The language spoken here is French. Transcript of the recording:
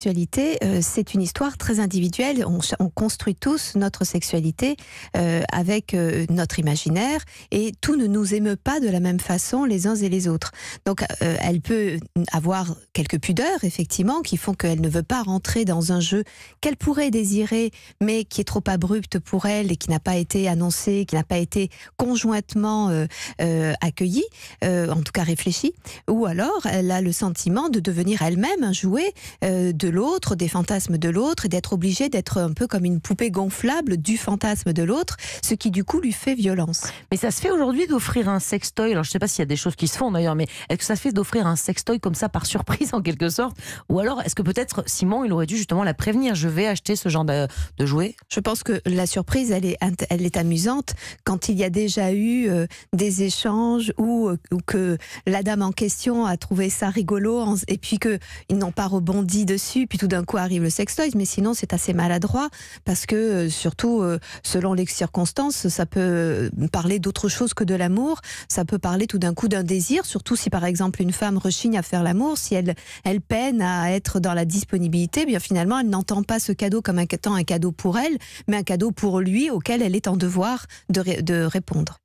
sexualité, euh, c'est une histoire très individuelle. On, on construit tous notre sexualité euh, avec euh, notre imaginaire et tout ne nous émeut pas de la même façon les uns et les autres. Donc elle peut avoir quelques pudeurs, effectivement, qui font qu'elle ne veut pas rentrer dans un jeu qu'elle pourrait désirer, mais qui est trop abrupte pour elle et qui n'a pas été annoncé, qui n'a pas été conjointement accueilli, en tout cas réfléchi. Ou alors elle a le sentiment de devenir elle-même un jouet de de l'autre, des fantasmes de l'autre, et d'être obligé d'être un peu comme une poupée gonflable du fantasme de l'autre, ce qui du coup lui fait violence. Mais ça se fait aujourd'hui d'offrir un sextoy. Alors je ne sais pas s'il y a des choses qui se font d'ailleurs, mais est-ce que ça se fait d'offrir un sextoy comme ça par surprise en quelque sorte Ou alors est-ce que peut-être Simon, il aurait dû justement la prévenir Je vais acheter ce genre de, de jouet Je pense que la surprise, elle est, elle est amusante quand il y a déjà eu euh, des échanges euh, ou que la dame en question a trouvé ça rigolo et puis qu'ils n'ont pas rebondi dessus puis tout d'un coup arrive le sextoy, mais sinon c'est assez maladroit parce que euh, surtout euh, selon les circonstances, ça peut euh, parler d'autre chose que de l'amour, ça peut parler tout d'un coup d'un désir, surtout si par exemple une femme rechigne à faire l'amour, si elle, elle peine à être dans la disponibilité, bien finalement elle n'entend pas ce cadeau comme un, un cadeau pour elle, mais un cadeau pour lui auquel elle est en devoir de, de répondre.